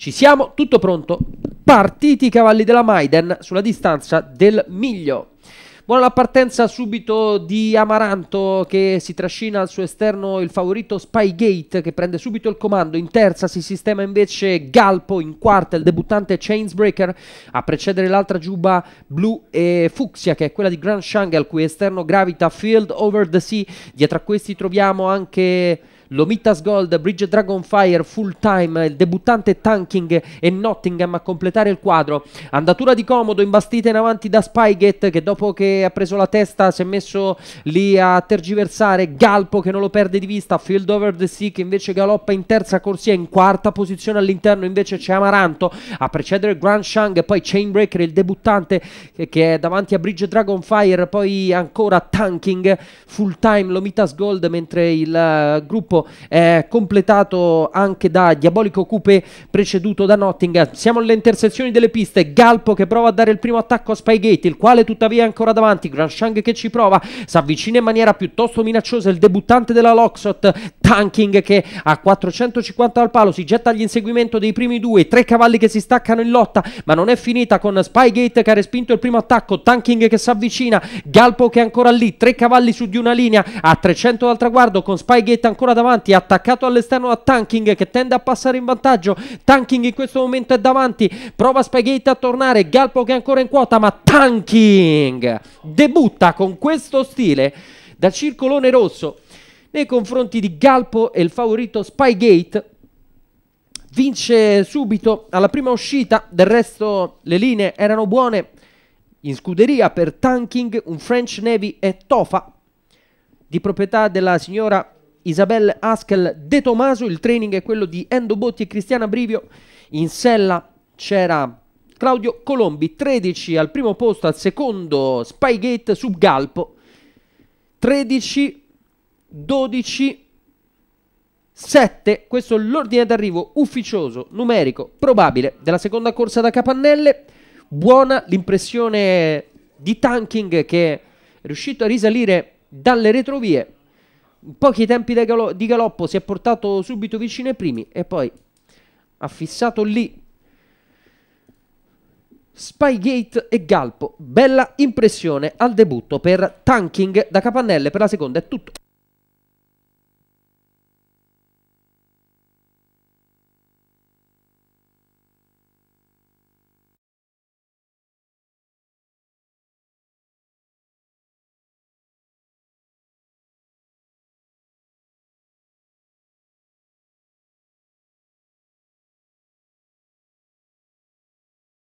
Ci siamo, tutto pronto. Partiti i cavalli della Maiden sulla distanza del miglio. Buona la partenza subito di Amaranto che si trascina al suo esterno il favorito Spygate che prende subito il comando. In terza si sistema invece Galpo, in quarta il debuttante Chainsbreaker a precedere l'altra giuba blu e fucsia che è quella di Grand Shang al cui esterno gravita Field Over the Sea. Dietro a questi troviamo anche... Lomitas Gold, Bridge Dragonfire, Full Time, il debuttante Tanking e Nottingham a completare il quadro. Andatura di comodo imbastita in avanti da Spygate che dopo che ha preso la testa si è messo lì a tergiversare, Galpo che non lo perde di vista, Field Over the Sea che invece galoppa in terza corsia, in quarta posizione all'interno invece c'è Amaranto a precedere Grand Shang, poi Chainbreaker il debuttante che è davanti a Bridge Dragonfire, poi ancora Tanking, Full Time, Lomitas Gold mentre il eh, gruppo eh, completato anche da Diabolico Coupe preceduto da Nottingham. Siamo alle intersezioni delle piste, Galpo che prova a dare il primo attacco a Spygate, il quale tuttavia è ancora davanti, Granshang che ci prova, si avvicina in maniera piuttosto minacciosa il debuttante della Loxot, Tanking che a 450 al palo si getta all'inseguimento dei primi due, tre cavalli che si staccano in lotta, ma non è finita con Spygate che ha respinto il primo attacco, Tanking che si avvicina, Galpo che è ancora lì, tre cavalli su di una linea, a 300 dal traguardo con Spygate ancora davanti avanti, attaccato all'esterno a Tanking che tende a passare in vantaggio, Tanking in questo momento è davanti, prova Spaghetti a tornare, Galpo che è ancora in quota, ma Tanking debutta con questo stile dal circolone rosso nei confronti di Galpo e il favorito Spygate vince subito alla prima uscita, del resto le linee erano buone in scuderia per Tanking, un French Navy e Tofa di proprietà della signora Isabel Haskell De Tomaso, il training è quello di Endo Botti e Cristiana Brivio, in sella c'era Claudio Colombi, 13 al primo posto, al secondo Spygate Galpo, 13, 12, 7, questo è l'ordine d'arrivo ufficioso, numerico, probabile della seconda corsa da Capannelle, buona l'impressione di tanking che è riuscito a risalire dalle retrovie, pochi tempi di galoppo si è portato subito vicino ai primi e poi ha fissato lì Spygate e Galpo. Bella impressione al debutto per Tanking da Capannelle per la seconda è tutto.